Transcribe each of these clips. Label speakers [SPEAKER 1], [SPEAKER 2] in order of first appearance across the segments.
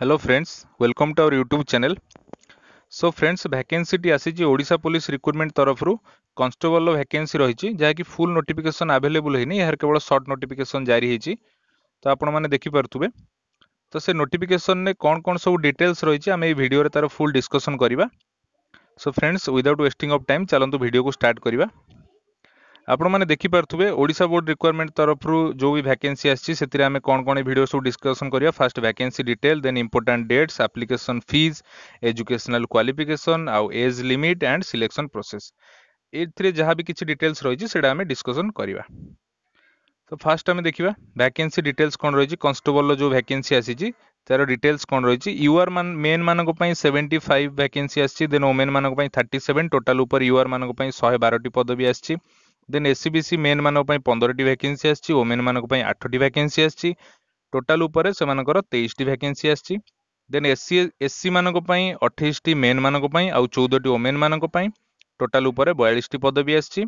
[SPEAKER 1] hello friends welcome to our YouTube channel so friends भैकेन्सीटी आसी ओडा पुलिस रिक्रुटमेंट तरफ कन्स्टेबल भैकेन्सी रही जहाँकि फुल नोटिफिकेसन आभेलेबुल है यार केवल सर्ट नोटिफिकेसन जारी होती तो आपण मैंने देखिपुवे तो से नोटिफिकेसन में कौन कौन सब डिटेल्स रही आम भिडियो तार फुल डिस्कसन करवा so friends without wasting of time चलतु भिडियो को स्टार्ट करवा ଆପଣମାନେ ଦେଖିପାରୁଥିବେ ଓଡ଼ିଶା ବୋର୍ଡ଼ ରିକ୍ୱାରମେଣ୍ଟ ତରଫରୁ ଯେଉଁ ବି ଭ୍ୟାକେନ୍ସି ଆସିଛି ସେଥିରେ ଆମେ କ'ଣ କ'ଣ ଭିଡ଼ିଓ ସବୁ ଡିସ୍କସନ୍ କରିବା first vacancy detail then important dates application fees educational qualification ଆଉ age limit and selection process ଏଥିରେ ଯାହା ବି କିଛି ଡିଟେଲ୍ସ ରହିଛି ସେଇଟା ଆମେ ଡିସ୍କସନ୍ କରିବା ତ ଫାର୍ଷ୍ଟ ଆମେ ଦେଖିବା ଭ୍ୟାକେନ୍ସି ଡିଟେଲ୍ସ କ'ଣ ରହିଛି କନଷ୍ଟେବଲର ଯେଉଁ ଭ୍ୟାକେନ୍ସି ଆସିଛି ତାର ଡିଟେଲ୍ସ କ'ଣ ରହିଛି ୟୁଆର୍ ମେନ୍ମାନଙ୍କ ପାଇଁ ସେଭେଣ୍ଟି ଫାଇଭ୍ ଭ୍ୟାକେନ୍ସି ଆସିଛି ଦେନ୍ ଓମେନ୍ମାନଙ୍କ ପାଇଁ ଥାର୍ଟି ସେଭେନ୍ ଟୋଟାଲ୍ ଉପରେ ୟୁଆର୍ ମାନଙ୍କ ପାଇଁ ଶହେ ବାରଟି ପଦବୀ ଆସିଛି ଦେନ୍ ଏସ୍ସିବିସି ମେନ୍ମାନଙ୍କ ପାଇଁ ପନ୍ଦରଟି ଭ୍ୟାକେନ୍ସି ଆସିଛି ଓମେନ୍ମାନଙ୍କ ପାଇଁ ଆଠଟି ଭ୍ୟାକେନ୍ସି ଆସିଛି ଟୋଟାଲ୍ ଉପରେ ସେମାନଙ୍କର ତେଇଶଟି ଭ୍ୟାକେନ୍ସି ଆସିଛି ଦେନ୍ ଏସ୍ସି ଏସ୍ସିମାନଙ୍କ ପାଇଁ ଅଠେଇଶଟି ମେନ୍ମାନଙ୍କ ପାଇଁ ଆଉ ଚଉଦଟି ଓମେନ୍ମାନଙ୍କ ପାଇଁ ଟୋଟାଲ୍ ଉପରେ ବୟାଳିଶଟି ପଦବୀ ଆସିଛି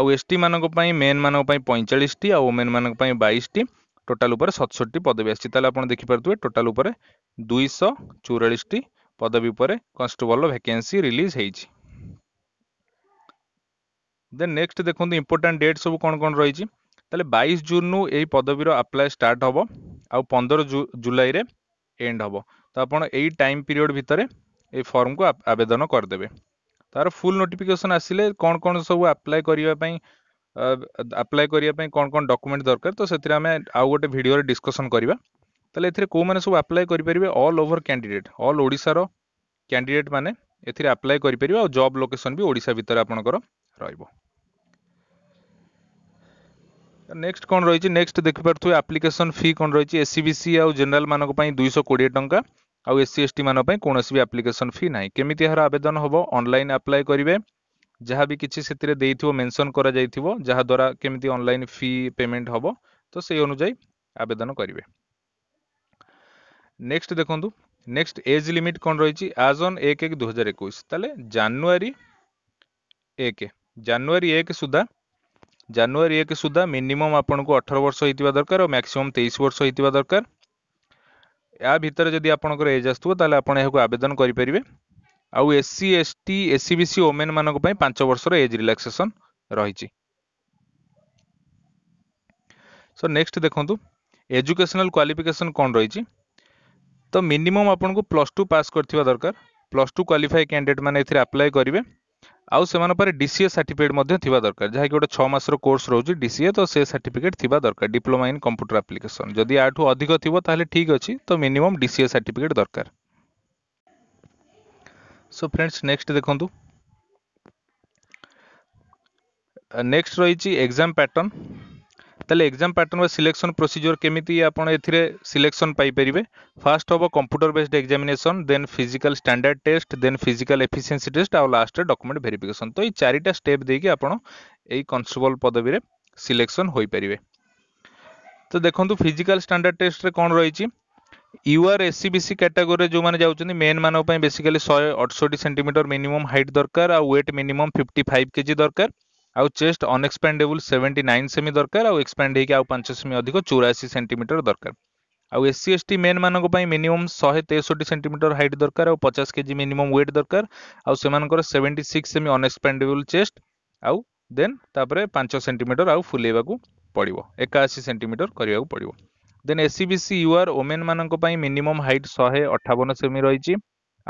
[SPEAKER 1] ଆଉ ଏସ୍ଟିମାନଙ୍କ ପାଇଁ ମେନ୍ମାନଙ୍କ ପାଇଁ ପଇଁଚାଳିଶଟି ଆଉ ଓମେନ୍ମାନଙ୍କ ପାଇଁ ବାଇଶଟି ଟୋଟାଲ୍ ଉପରେ ସତଷଠି ପଦବୀ ଆସିଛି ତାହେଲେ ଆପଣ ଦେଖିପାରୁଥିବେ ଟୋଟାଲ୍ ଉପରେ ଦୁଇଶହ ଚଉରାଳିଶଟି ପଦବୀ ଉପରେ କନଷ୍ଟେବଲ୍ର ଭ୍ୟାକେନ୍ସି ରିଲିଜ୍ ହେଇଛି ଦେନ୍ ନେକ୍ସଟ ଦେଖନ୍ତୁ ଇମ୍ପୋର୍ଟାଣ୍ଟ ଡେଟ୍ ସବୁ କ'ଣ କ'ଣ ରହିଛି ତାହେଲେ ବାଇଶ ଜୁନରୁ ଏହି ପଦବୀର ଆପ୍ଲାଏ ଷ୍ଟାର୍ଟ ହେବ ଆଉ ପନ୍ଦର ଜୁଲାଇରେ ଏଣ୍ଡ ହେବ ତ ଆପଣ ଏଇ ଟାଇମ୍ ପିରିୟଡ଼ ଭିତରେ ଏଇ ଫର୍ମକୁ ଆବେଦନ କରିଦେବେ ତାର ଫୁଲ୍ ନୋଟିଫିକେସନ୍ ଆସିଲେ କ'ଣ କ'ଣ ସବୁ ଆପ୍ଲାଏ କରିବା ପାଇଁ ଆପ୍ଲାଏ କରିବା ପାଇଁ କ'ଣ କ'ଣ ଡକୁମେଣ୍ଟ ଦରକାର ତ ସେଥିରେ ଆମେ ଆଉ ଗୋଟେ ଭିଡ଼ିଓରେ ଡିସ୍କସନ୍ କରିବା ତାହେଲେ ଏଥିରେ କେଉଁମାନେ ସବୁ ଆପ୍ଲାଏ କରିପାରିବେ ଅଲ୍ ଓଭର୍ କ୍ୟାଣ୍ଡିଡେଟ୍ ଅଲ୍ ଓଡ଼ିଶାର କ୍ୟାଣ୍ଡିଡେଟ୍ ମାନେ ଏଥିରେ ଆପ୍ଲାଏ କରିପାରିବେ ଆଉ ଜବ୍ ଲୋକେସନ୍ ବି ଓଡ଼ିଶା ଭିତରେ ଆପଣଙ୍କର ରହିବ নেক্সট କ'ଣ ରହିଛି ନେକ୍ସଟ ଦେଖିପାରୁଥିବେ ଆପ୍ଲିକେସନ୍ ଫି କ'ଣ ରହିଛି ଏସ୍ସି ବି ସି ଆଉ ଜେନେରାଲମାନଙ୍କ ପାଇଁ ଦୁଇଶହ କୋଡ଼ିଏ ଟଙ୍କା ଆଉ ଏସ୍ସି ଏସ୍ ଟିମାନଙ୍କ ପାଇଁ କୌଣସି ବି ଆପ୍ଲିକେସନ୍ ଫି ନାହିଁ କେମିତି ଏହାର ଆବେଦନ ହେବ ଅନଲାଇନ୍ ଆପ୍ଲାଏ କରିବେ ଯାହା ବି କିଛି ସେଥିରେ ଦେଇଥିବ ମେନସନ୍ କରାଯାଇଥିବ ଯାହାଦ୍ୱାରା କେମିତି ଅନଲାଇନ୍ ଫି ପେମେଣ୍ଟ ହେବ ତ ସେଇ ଅନୁଯାୟୀ ଆବେଦନ କରିବେ ନେକ୍ସଟ ଦେଖନ୍ତୁ ନେକ୍ସଟ ଏଜ୍ ଲିମିଟ୍ କ'ଣ ରହିଛି ଆଜ୍ ଅନ୍ ଏକ ଏକ ଦୁଇହଜାର ଏକୋଇଶ ତାହେଲେ ଜାନୁଆରୀ ଏକ ଜାନୁଆରୀ ଏକ ସୁଦ୍ଧା जानुर एक सुधा मिनिमम आपको को अठर वर्ष होता दरकार और मैक्सीम तेईस वर्ष होता दरकार या भितर जदि आप एज आस आवेदन करेंगे आउ S C S T S C C women मानक पांच वर्ष एज रिल्क्सेसन रही सो नेक्स्ट देखु एजुकेशनल क्वाफिकेसन कौन रही तो मिनिमम आपको प्लस टू पास कर दरकार प्लस टू क्वाफाई कैंडिडेट मैंने अप्लाई करेंगे आउ पर डीसीए सार्टिफिकेट थी दरकार जहाँकि गोटे छस कोर्स रोज डीसीए तो से सार्टिफिकेट थी दरकार डिप्लोमा इन कंप्यूटर आप्लिकेसन जदि आठ अधिक थोड़ा ठीक अच्छे तो मिनिमम डीसीए सार्टिफिकेट दरकार सो फ्रेंड्स नेक्स्ट देखु नेक्स्ट रही एग्जाम पैटर्न তাহলে এক্সাম প্যাଟর্ন বা সিলেকশন প্রোসিজর কেমিতি আপনার এথিরে সিলেকশন পাইপারে ফার্স্ট হব computer based examination then physical standard test then physical efficiency test আউ লাস্টে ডকুমেন্ট ভেরিফিকেশন তো এই চারিটা স্টেপ দিয়ে আপনার এই কনস্টেবল পদবীরে সিলেকশন হয়ে তো দেখুন ফিজিক্যাল স্ট্যান্ডার্ড টেস্টরে কম রয়েছে ইউআর এসসিবিসি ক্যাটাগোরিরে ଯେଉଁମାନେ যাচ্ছেন মেন মানুষ বেসিক্যালি শহে অটষট্টি ସେଣ୍ଟିମିଟର মিনিমম হাইট দরকার ଆଉ weight minimum fifty five KG দরকার आउ chest unexpandable seventy nine cm दरकार आउ एक्सपेड होगी पांच सेमी अधिक चौराशी सेमिटर दरकार आउ S C S T men मानक मिनिमम शहे तेसठी सेमिटर हाइट दरकार आउ पचास के जी मिनिमम व्वेट दरकार आउ से seventy six cm unexpandable chest आउ दे पांच सेमिटर आउ फुल पड़ो एकाशी सेमिटर करवाक पड़ो then S C C UR women मानक मिनिमम हाइट शहे अठावन सेमी रही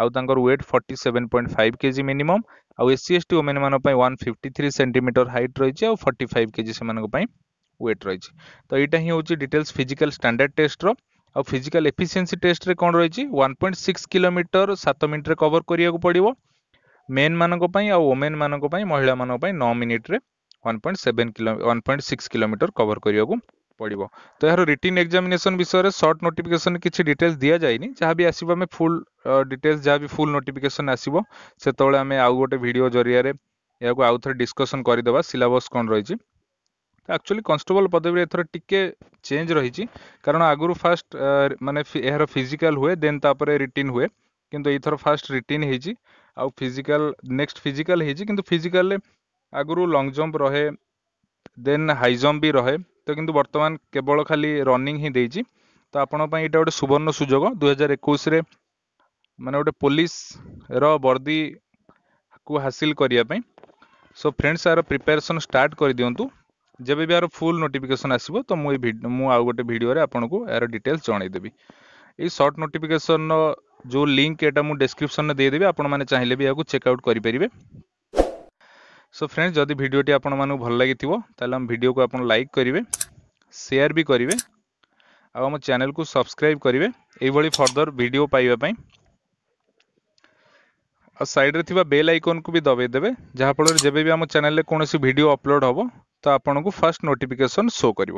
[SPEAKER 1] आउ तर weight forty seven point five K G minimum ଆଉ S C S T women ମାନଙ୍କ ପାଇଁ one fifty three centimetre height ରହିଛି ଆଉ ଫର୍ଟି ଫାଇଭ୍ କେଜି ସେମାନଙ୍କ ପାଇଁ ୱେଟ୍ ରହିଛି ତ ଏଇଟା ହିଁ ହେଉଛି ଡିଟେଲ୍ସ ଫିଜିକାଲ ଷ୍ଟାଣ୍ଡାର୍ଡ଼ ଟେଷ୍ଟର ଆଉ ଫିଜିକାଲ ଏଫିସିଏନ୍ସି ଟେଷ୍ଟରେ କ'ଣ ରହିଛି ୱାନ୍ ପଏଣ୍ଟ ସିକ୍ସ କିଲୋମିଟର ସାତ ମିନିଟ୍ରେ କଭର୍ କରିବାକୁ ପଡ଼ିବ ମେନ୍ମାନଙ୍କ ପାଇଁ ଆଉ ଓମେନ୍ମାନଙ୍କ ପାଇଁ ମହିଳାମାନଙ୍କ ପାଇଁ ନଅ ମିନିଟ୍ରେ one point seven kilo one point six kilometre cover କରିବାକୁ ପଡ଼ିବ ତ ଏହାର ରିଟିନ୍ ଏକ୍ଜାମିନେସନ୍ ବିଷୟରେ ସର୍ଟ ନୋଟିଫିକେସନ୍ କିଛି ଡିଟେଲ୍ସ ଦିଆଯାଇନି ଯାହା ବି ଆସିବ ଆମେ ଫୁଲ୍ ଡିଟେଲ୍ସ ଯାହା ବି ଫୁଲ୍ ନୋଟିଫିକେସନ୍ ଆସିବ ସେତେବେଳେ ଆମେ ଆଉ ଗୋଟେ ଭିଡ଼ିଓ ଜରିଆରେ ଏହାକୁ ଆଉ ଥରେ ଡିସ୍କସନ୍ କରିଦେବା ସିଲାବସ୍ କ'ଣ ରହିଛି ଆକ୍ଚୁଆଲି କନଷ୍ଟେବଲ ପଦବୀରେ ଏଥର ଟିକେ ଚେଞ୍ଜ ରହିଛି କାରଣ ଆଗରୁ ଫାଷ୍ଟ ମାନେ ଏହାର ଫିଜିକାଲ ହୁଏ ଦେନ୍ ତାପରେ ରିଟିନ୍ ହୁଏ କିନ୍ତୁ ଏଇଥର ଫାଷ୍ଟ ରିଟିନ୍ ହେଇଛି ଆଉ ଫିଜିକାଲ ନେକ୍ସଟ ଫିଜିକାଲ ହେଇଛି କିନ୍ତୁ ଫିଜିକାଲରେ ଆଗରୁ ଲଙ୍ଗ ଜମ୍ପ ରହେ ଦେନ୍ ହାଇ ଜମ୍ପ ବି ରହେ ତ କିନ୍ତୁ ବର୍ତ୍ତମାନ କେବଳ ଖାଲି ରନିଂ ହିଁ ଦେଇଛି ତ ଆପଣଙ୍କ ପାଇଁ ଏଇଟା ଗୋଟେ ସୁବର୍ଣ୍ଣ ସୁଯୋଗ ଦୁଇହଜାର ଏକୋଇଶରେ ମାନେ ଗୋଟେ ପୋଲିସର ବର୍ଦ୍ଦିକୁ ହାସିଲ କରିବା ପାଇଁ ସୋ ଫ୍ରେଣ୍ଡସ୍ ଆର ପ୍ରିପାରେସନ୍ ଷ୍ଟାର୍ଟ କରିଦିଅନ୍ତୁ ଯେବେ ବି ଆର ଫୁଲ୍ ନୋଟିଫିକେସନ୍ ଆସିବ ତ ମୁଁ ଏଇ ମୁଁ ଆଉ ଗୋଟେ ଭିଡ଼ିଓରେ ଆପଣଙ୍କୁ ଏହାର ଡିଟେଲ୍ସ ଜଣାଇଦେବି ଏଇ ସର୍ଟ ନୋଟିଫିକେସନ୍ର ଯେଉଁ ଲିଙ୍କ୍ ଏଇଟା ମୁଁ ଡେସ୍କ୍ରିପ୍ସନ୍ରେ ଦେଇଦେବି ଆପଣମାନେ ଚାହିଁଲେ ବି ଏହାକୁ ଚେକ୍ ଆଉଟ୍ କରିପାରିବେ सो फ्रेंड्स जदि भिडियोटी आपण मानक भल लगी ताहले को आप लाइक करेंगे सेयार भी करेंगे आम चेल को सब्सक्राइब करेंगे ये फर्दर भिड पाइबापी आ सैड्रे बेल आइकन को भी दबाईदे जहाँफल जब भी आम चेल कौन भिड अपलोड हे तो आपको फास्ट नोटिफिकेसन शो कर